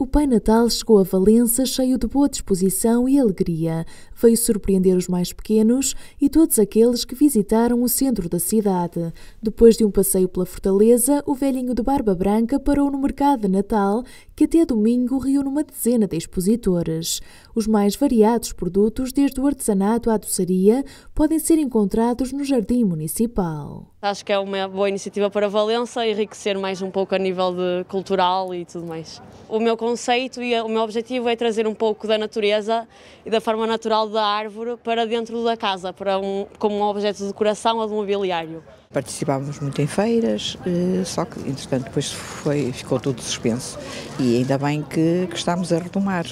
O Pai Natal chegou a Valença cheio de boa disposição e alegria. Veio surpreender os mais pequenos e todos aqueles que visitaram o centro da cidade. Depois de um passeio pela fortaleza, o velhinho de Barba Branca parou no mercado de Natal, que até domingo riu numa dezena de expositores. Os mais variados produtos, desde o artesanato à doçaria, podem ser encontrados no Jardim Municipal. Acho que é uma boa iniciativa para Valença enriquecer mais um pouco a nível de cultural e tudo mais. O meu conceito e o meu objetivo é trazer um pouco da natureza e da forma natural da árvore para dentro da casa, para um, como um objeto de decoração ou de mobiliário. Participávamos muito em feiras, eh, só que, entretanto, depois foi, ficou tudo suspenso. E ainda bem que, que estamos a retomar,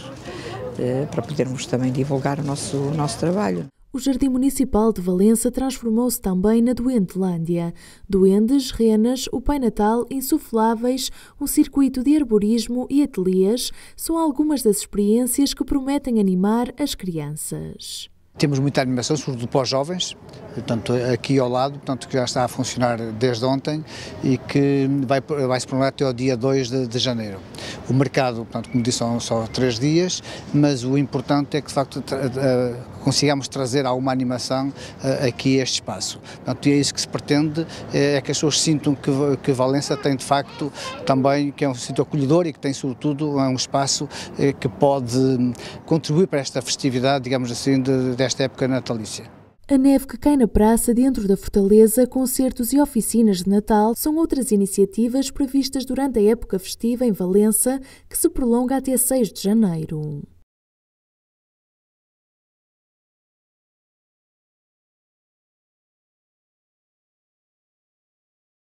eh, para podermos também divulgar o nosso, o nosso trabalho. O Jardim Municipal de Valença transformou-se também na Duendelândia. Duendes, renas, o Pai Natal, insufláveis, um circuito de arborismo e ateliês são algumas das experiências que prometem animar as crianças. Temos muita animação, sobretudo para os jovens, portanto, aqui ao lado, portanto, que já está a funcionar desde ontem e que vai, vai se prolongar até ao dia 2 de, de janeiro. O mercado, portanto, como disse, são só três dias, mas o importante é que, de facto, eh, consigamos trazer alguma animação eh, aqui a este espaço. Portanto, é isso que se pretende, eh, é que as pessoas sintam que, que Valença tem, de facto, também, que é um sítio acolhedor e que tem, sobretudo, é um espaço que pode hum, contribuir para esta festividade, digamos assim, de, desta época natalícia. A neve que cai na praça dentro da fortaleza, concertos e oficinas de Natal são outras iniciativas previstas durante a época festiva em Valença, que se prolonga até 6 de janeiro.